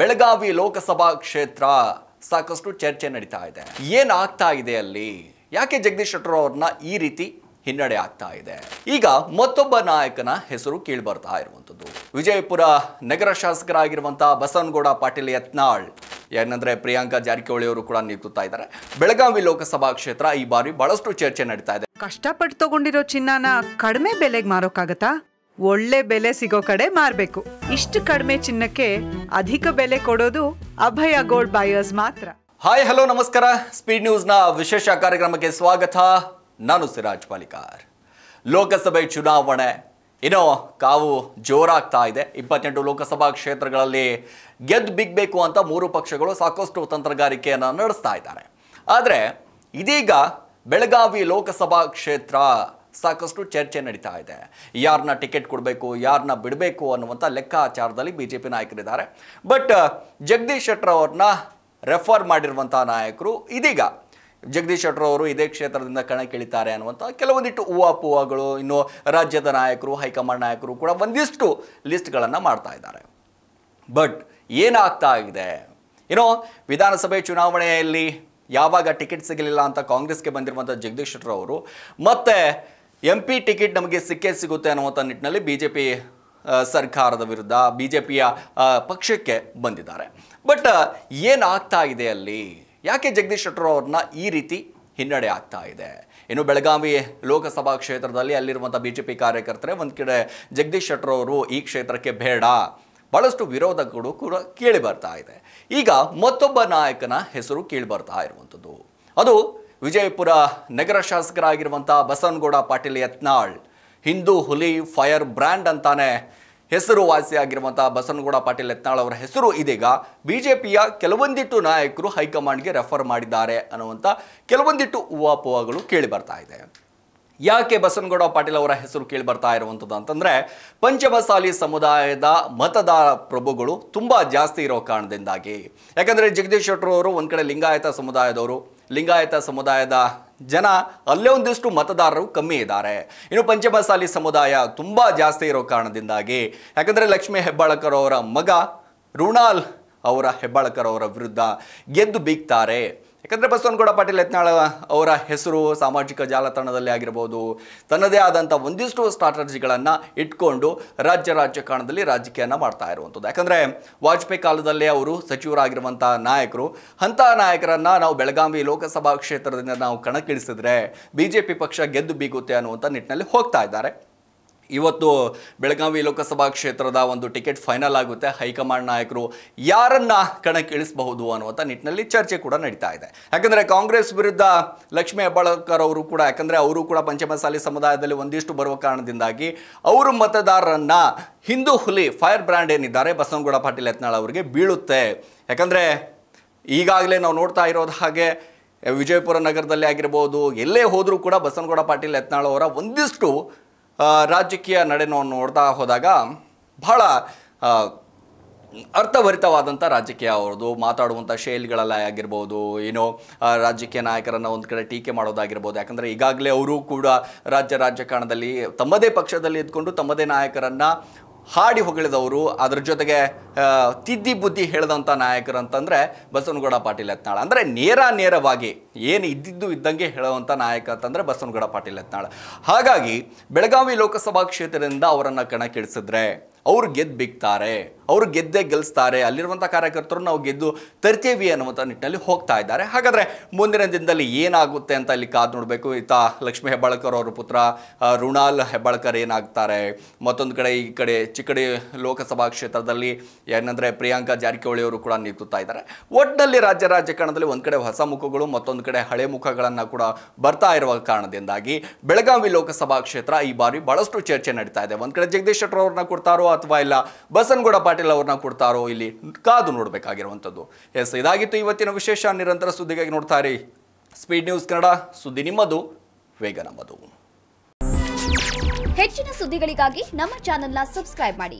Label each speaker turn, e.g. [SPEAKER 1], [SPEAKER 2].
[SPEAKER 1] ಬೆಳಗಾವಿ ಲೋಕಸಭಾ ಕ್ಷೇತ್ರ ಸಾಕಷ್ಟು ಚರ್ಚೆ ನಡೀತಾ ಇದೆ ಏನಾಗ್ತಾ ಇದೆ ಅಲ್ಲಿ ಯಾಕೆ ಜಗದೀಶ್ ಶೆಟ್ಟರ್ ಅವ್ರನ್ನ ಈ ರೀತಿ ಹಿನ್ನಡೆ ಆಗ್ತಾ ಇದೆ ಈಗ ಮತ್ತೊಬ್ಬ ನಾಯಕನ ಹೆಸರು ಕೇಳಿ ಬರ್ತಾ ಇರುವಂಥದ್ದು ವಿಜಯಪುರ ನಗರ ಶಾಸಕರಾಗಿರುವಂತಹ ಬಸವನಗೌಡ ಪಾಟೀಲ್ ಯತ್ನಾಳ್ ಏನಂದ್ರೆ ಪ್ರಿಯಾಂಕಾ ಜಾರಕಿಹೊಳಿ ಅವರು ಕೂಡ ನಿಂತುತ್ತಾ ಇದ್ದಾರೆ ಬೆಳಗಾವಿ ಲೋಕಸಭಾ ಕ್ಷೇತ್ರ ಈ ಬಾರಿ ಬಹಳಷ್ಟು ಚರ್ಚೆ ನಡೀತಾ ಇದೆ ಕಷ್ಟಪಟ್ಟು ತಗೊಂಡಿರೋ ಚಿನ್ನನ ಕಡಿಮೆ ಬೆಲೆಗೆ ಮಾರೋಕ್ಕಾಗತ್ತಾ ಒಳ್ಳೆ ಬೆಲೆ ಸಿಗೋ ಕಡೆ ಮಾರಬೇಕು ಇಷ್ಟು ಕಡಿಮೆ ಚಿನ್ನಕ್ಕೆ ಅಧಿಕ ಬೆಲೆ ಕೊಡೋದು ಅಭಯ ಗೋಲ್ಡ್ ಬಾಯರ್ಸ್ ಮಾತ್ರ ಹಾಯ್ ಹಲೋ ನಮಸ್ಕಾರ ಸ್ಪೀಡ್ ನ್ಯೂಸ್ ನ ವಿಶೇಷ ಕಾರ್ಯಕ್ರಮಕ್ಕೆ ಸ್ವಾಗತ ನಾನು ಸಿರಾಜ್ ಪಾಲಿಕಾರ್ ಲೋಕಸಭೆ ಚುನಾವಣೆ ಏನೋ ಕಾವು ಜೋರಾಗ್ತಾ ಇದೆ ಇಪ್ಪತ್ತೆಂಟು ಲೋಕಸಭಾ ಕ್ಷೇತ್ರಗಳಲ್ಲಿ ಗೆದ್ದು ಬಿಗ್ಬೇಕು ಅಂತ ಮೂರು ಪಕ್ಷಗಳು ಸಾಕಷ್ಟು ತಂತ್ರಗಾರಿಕೆಯನ್ನು ನಡೆಸ್ತಾ ಇದ್ದಾರೆ ಆದರೆ ಇದೀಗ ಬೆಳಗಾವಿ ಲೋಕಸಭಾ ಕ್ಷೇತ್ರ ಸಾಕಷ್ಟು ಚರ್ಚೆ ನಡೀತಾ ಇದೆ ಯಾರನ್ನ ಟಿಕೆಟ್ ಕೊಡಬೇಕು ಯಾರನ್ನ ಬಿಡಬೇಕು ಅನ್ನುವಂಥ ಲೆಕ್ಕಾಚಾರದಲ್ಲಿ ಬಿ ಜೆ ಪಿ ನಾಯಕರಿದ್ದಾರೆ ಬಟ್ uh, ಜಗದೀಶ್ ಶೆಟ್ಟರ್ ಅವ್ರನ್ನ ರೆಫರ್ ಮಾಡಿರುವಂಥ ನಾಯಕರು ಇದೀಗ ಜಗದೀಶ್ ಶೆಟ್ಟರ್ ಅವರು ಇದೇ ಕ್ಷೇತ್ರದಿಂದ ಕಣಕ್ಕಿಳಿತಾರೆ ಅನ್ನುವಂಥ ಕೆಲವೊಂದಿಟ್ಟು ಊಹಾಪೂಹಗಳು ಇನ್ನು ರಾಜ್ಯದ ನಾಯಕರು ಹೈಕಮಾಂಡ್ ನಾಯಕರು ಕೂಡ ಒಂದಿಷ್ಟು ಲಿಸ್ಟ್ಗಳನ್ನು ಮಾಡ್ತಾ ಇದ್ದಾರೆ ಬಟ್ ಏನಾಗ್ತಾ ಇದೆ ಏನೋ ವಿಧಾನಸಭೆ ಚುನಾವಣೆಯಲ್ಲಿ ಯಾವಾಗ ಟಿಕೆಟ್ ಸಿಗಲಿಲ್ಲ ಅಂತ ಕಾಂಗ್ರೆಸ್ಗೆ ಬಂದಿರುವಂಥ ಜಗದೀಶ್ ಶೆಟ್ಟರ್ ಅವರು ಮತ್ತೆ ಎಂ ಪಿ ಟಿಕೆಟ್ ನಮಗೆ ಸಿಕ್ಕೇ ಸಿಗುತ್ತೆ ಅನ್ನುವಂಥ ನಿಟ್ಟಿನಲ್ಲಿ ಬಿ ಜೆ ಪಿ ಸರ್ಕಾರದ ವಿರುದ್ಧ ಬಿ ಜೆ ಪಿಯ ಪಕ್ಷಕ್ಕೆ ಬಂದಿದ್ದಾರೆ ಬಟ್ ಏನಾಗ್ತಾ ಇದೆ ಅಲ್ಲಿ ಯಾಕೆ ಜಗದೀಶ್ ಶೆಟ್ಟರ್ ಅವ್ರನ್ನ ಈ ರೀತಿ ಹಿನ್ನಡೆ ಆಗ್ತಾ ಇದೆ ಇನ್ನು ಬೆಳಗಾವಿ ಲೋಕಸಭಾ ಕ್ಷೇತ್ರದಲ್ಲಿ ಅಲ್ಲಿರುವಂಥ ಬಿ ಜೆ ಪಿ ಕಾರ್ಯಕರ್ತರೆ ಒಂದು ಕಡೆ ಜಗದೀಶ್ ಶೆಟ್ಟರ್ ಅವರು ಈ ಕ್ಷೇತ್ರಕ್ಕೆ ಬೇಡ ಭಾಳಷ್ಟು ವಿರೋಧಗಳು ಕೂಡ ಕೇಳಿ ಬರ್ತಾ ಇದೆ ಈಗ ಮತ್ತೊಬ್ಬ ನಾಯಕನ ಹೆಸರು ಕೇಳಿ ಬರ್ತಾ ಇರುವಂಥದ್ದು ಅದು ವಿಜಯಪುರ ನಗರ ಶಾಸಕರಾಗಿರುವಂಥ ಬಸವನಗೌಡ ಪಾಟೀಲ್ ಯತ್ನಾಳ್ ಹಿಂದೂ ಹುಲಿ ಫೈರ್ ಬ್ರ್ಯಾಂಡ್ ಅಂತಾನೆ ಹೆಸರುವಾಸಿಯಾಗಿರುವಂಥ ಬಸವನಗೌಡ ಪಾಟೀಲ್ ಯತ್ನಾಳ್ ಅವರ ಹೆಸರು ಇದೀಗ ಬಿ ಜೆ ಪಿಯ ಕೆಲವೊಂದಿಟ್ಟು ನಾಯಕರು ಹೈಕಮಾಂಡ್ಗೆ ರೆಫರ್ ಮಾಡಿದ್ದಾರೆ ಅನ್ನುವಂಥ ಕೆಲವೊಂದಿಟ್ಟು ಊಹಾಪೋಹಗಳು ಕೇಳಿ ಬರ್ತಾ ಇದೆ ಯಾಕೆ ಬಸನಗೌಡ ಪಾಟೀಲ್ ಅವರ ಹೆಸರು ಕೇಳಿ ಬರ್ತಾ ಇರುವಂಥದ್ದು ಅಂತಂದರೆ ಪಂಚಮಸಾಲಿ ಸಮುದಾಯದ ಮತದಾರ ಪ್ರಭುಗಳು ತುಂಬ ಜಾಸ್ತಿ ಇರೋ ಕಾರಣದಿಂದಾಗಿ ಯಾಕಂದರೆ ಜಗದೀಶ್ ಶೆಟ್ಟರು ಅವರು ಒಂದು ಕಡೆ ಲಿಂಗಾಯತ ಸಮುದಾಯದವರು ಲಿಂಗಾಯತ ಸಮುದಾಯದ ಜನ ಅಲ್ಲೇ ಒಂದಿಷ್ಟು ಮತದಾರರು ಕಮ್ಮಿ ಇದ್ದಾರೆ ಇನ್ನು ಪಂಚಮಸಾಲಿ ಸಮುದಾಯ ತುಂಬ ಜಾಸ್ತಿ ಇರೋ ಕಾರಣದಿಂದಾಗಿ ಯಾಕಂದರೆ ಲಕ್ಷ್ಮೀ ಹೆಬ್ಬಾಳಕರ್ ಅವರ ಮಗ ರುಣಾಲ್ ಅವರ ಹೆಬ್ಬಾಳಕರ್ ಅವರ ವಿರುದ್ಧ ಗೆದ್ದು ಬೀಗ್ತಾರೆ ಯಾಕಂದರೆ ಬಸವನಗೌಡ ಪಾಟೀಲ್ ಯತ್ನಾಳ ಅವರ ಹೆಸರು ಸಾಮಾಜಿಕ ಜಾಲತಾಣದಲ್ಲಿ ಆಗಿರ್ಬೋದು ತನ್ನದೇ ಆದಂಥ ಒಂದಿಷ್ಟು ಸ್ಟ್ರಾಟಜಿಗಳನ್ನು ಇಟ್ಕೊಂಡು ರಾಜ್ಯ ರಾಜಕಾರಣದಲ್ಲಿ ರಾಜಕೀಯನ ಮಾಡ್ತಾ ಇರುವಂಥದ್ದು ಯಾಕಂದರೆ ವಾಜಪೇಯಿ ಕಾಲದಲ್ಲಿ ಅವರು ಸಚಿವರಾಗಿರುವಂಥ ನಾಯಕರು ಅಂಥ ನಾಯಕರನ್ನು ನಾವು ಬೆಳಗಾವಿ ಲೋಕಸಭಾ ಕ್ಷೇತ್ರದಿಂದ ನಾವು ಕಣಕ್ಕಿಳಿಸಿದ್ರೆ ಬಿ ಜೆ ಪಿ ಪಕ್ಷ ಗೆದ್ದು ಬೀಗುತ್ತೆ ಅನ್ನುವಂಥ ನಿಟ್ಟಿನಲ್ಲಿ ಹೋಗ್ತಾ ಇದ್ದಾರೆ ಇವತ್ತು ಬೆಳಗಾವಿ ಲೋಕಸಭಾ ಕ್ಷೇತ್ರದ ಒಂದು ಟಿಕೆಟ್ ಫೈನಲ್ ಆಗುತ್ತೆ ಹೈಕಮಾಂಡ್ ನಾಯಕರು ಯಾರನ್ನ ಇಳಿಸಬಹುದು ಅನ್ನುವಂಥ ನಿಟ್ಟಿನಲ್ಲಿ ಚರ್ಚೆ ಕೂಡ ನಡೀತಾ ಇದೆ ಯಾಕಂದರೆ ಕಾಂಗ್ರೆಸ್ ವಿರುದ್ಧ ಲಕ್ಷ್ಮೀ ಹೆಬ್ಬಾಳ್ಕರ್ ಅವರು ಕೂಡ ಯಾಕಂದರೆ ಅವರು ಕೂಡ ಪಂಚಮಸಾಲಿ ಸಮುದಾಯದಲ್ಲಿ ಒಂದಿಷ್ಟು ಬರುವ ಕಾರಣದಿಂದಾಗಿ ಅವರು ಮತದಾರರನ್ನು ಹಿಂದೂ ಹುಲಿ ಫೈರ್ ಬ್ರ್ಯಾಂಡ್ ಏನಿದ್ದಾರೆ ಬಸವನಗೌಡ ಪಾಟೀಲ್ ಯತ್ನಾಳ್ ಅವರಿಗೆ ಬೀಳುತ್ತೆ ಯಾಕಂದರೆ ಈಗಾಗಲೇ ನಾವು ನೋಡ್ತಾ ಇರೋದು ಹಾಗೆ ವಿಜಯಪುರ ನಗರದಲ್ಲಿ ಆಗಿರ್ಬೋದು ಎಲ್ಲೇ ಹೋದರೂ ಕೂಡ ಬಸವನಗೌಡ ಪಾಟೀಲ್ ಯತ್ನಾಳ್ ಅವರ ಒಂದಿಷ್ಟು ರಾಜಕೀಯ ನಡೆನೋ ನೋಡ್ತಾ ಹೋದಾಗ ಬಹಳ ಅರ್ಥಭರಿತವಾದಂಥ ರಾಜಕೀಯ ಅವ್ರದ್ದು ಮಾತಾಡುವಂಥ ಶೈಲಿಗಳಲ್ಲೇ ಆಗಿರ್ಬೋದು ಏನೋ ರಾಜಕೀಯ ನಾಯಕರನ್ನು ಒಂದು ಕಡೆ ಟೀಕೆ ಮಾಡೋದಾಗಿರ್ಬೋದು ಯಾಕಂದರೆ ಈಗಾಗಲೇ ಅವರು ಕೂಡ ರಾಜ್ಯ ರಾಜಕಾರಣದಲ್ಲಿ ತಮ್ಮದೇ ಪಕ್ಷದಲ್ಲಿ ಇದ್ದುಕೊಂಡು ತಮ್ಮದೇ ನಾಯಕರನ್ನು ಹಾಡಿ ಹೊಗಳಿದವರು ಅದ್ರ ಜೊತೆಗೆ ತಿದ್ದಿ ಬುದ್ಧಿ ಹೇಳಿದಂಥ ನಾಯಕರು ಅಂತಂದರೆ ಬಸವನಗೌಡ ಪಾಟೀಲ್ ಯತ್ನಾಳ್ ಅಂದರೆ ನೇರ ನೇರವಾಗಿ ಏನು ಇದ್ದಿದ್ದು ಇದ್ದಂಗೆ ಹೇಳುವಂಥ ನಾಯಕ ಅಂತಂದರೆ ಬಸವನಗೌಡ ಪಾಟೀಲ್ ಯತ್ನಾಳ್ ಹಾಗಾಗಿ ಬೆಳಗಾವಿ ಲೋಕಸಭಾ ಕ್ಷೇತ್ರದಿಂದ ಅವರನ್ನು ಕಣಕ್ಕಿಳಿಸಿದ್ರೆ ಅವ್ರು ಗೆದ್ದು ಬಿಕ್ತಾರೆ ಅವರು ಗೆದ್ದೇ ಗೆಲ್ಲಿಸ್ತಾರೆ ಅಲ್ಲಿರುವಂಥ ಕಾರ್ಯಕರ್ತರು ನಾವು ಗೆದ್ದು ತರ್ತೀವಿ ಅನ್ನುವಂಥ ನಿಟ್ಟಿನಲ್ಲಿ ಹೋಗ್ತಾ ಇದ್ದಾರೆ ಹಾಗಾದರೆ ಮುಂದಿನ ದಿನದಲ್ಲಿ ಏನಾಗುತ್ತೆ ಅಂತ ಇಲ್ಲಿ ಕಾದು ನೋಡಬೇಕು ಈತ ಲಕ್ಷ್ಮೀ ಹೆಬ್ಬಾಳ್ಕರ್ ಅವರ ಪುತ್ರ ರುಣಾಲ್ ಹೆಬ್ಬಾಳ್ಕರ್ ಏನಾಗ್ತಾರೆ ಮತ್ತೊಂದು ಕಡೆ ಈ ಕಡೆ ಚಿಕ್ಕಡಿ ಲೋಕಸಭಾ ಕ್ಷೇತ್ರದಲ್ಲಿ ಏನಂದರೆ ಪ್ರಿಯಾಂಕಾ ಜಾರಕಿಹೊಳಿ ಅವರು ಕೂಡ ನಿಂತುತ್ತಾ ಇದ್ದಾರೆ ಒಟ್ಟಿನಲ್ಲಿ ರಾಜ್ಯ ರಾಜಕಾರಣದಲ್ಲಿ ಒಂದು ಕಡೆ ಹೊಸ ಮುಖಗಳು ಮತ್ತೊಂದು ಕಡೆ ಹಳೆ ಮುಖಗಳನ್ನು ಕೂಡ ಬರ್ತಾ ಇರುವ ಕಾರಣದಿಂದಾಗಿ ಬೆಳಗಾವಿ ಲೋಕಸಭಾ ಕ್ಷೇತ್ರ ಈ ಬಾರಿ ಬಹಳಷ್ಟು ಚರ್ಚೆ ನಡೀತಾ ಇದೆ ಒಂದು ಕಡೆ ಜಗದೀಶ್ ಶೆಟ್ಟರ್ ಅವ್ರನ್ನ ಕೊಡ್ತಾರೋ ಅಥವಾ ಇಲ್ಲ ಬಸನಗೌಡ ಪಾಟೀಲ್ ಅವ್ರನ್ನ ಕೊಡ್ತಾರೋ ಇಲ್ಲಿ ಕಾದು ನೋಡಬೇಕಾಗಿರುವಂಥದ್ದು ಎಸ್ ಇದಾಗಿತ್ತು ಇವತ್ತಿನ ವಿಶೇಷ ನಿರಂತರ ಸುದ್ದಿಗಾಗಿ ನೋಡ್ತಾ ಸ್ಪೀಡ್ ನ್ಯೂಸ್ ಕನ್ನಡ ಸುದ್ದಿ ನಿಮ್ಮದು ವೇಗ ನಮ್ಮದು ಹೆಚ್ಚಿನ ಸುದ್ದಿಗಳಿಗಾಗಿ ನಮ್ಮ ಚಾನೆಲ್ನ ಸಬ್ಸ್ಕ್ರೈಬ್ ಮಾಡಿ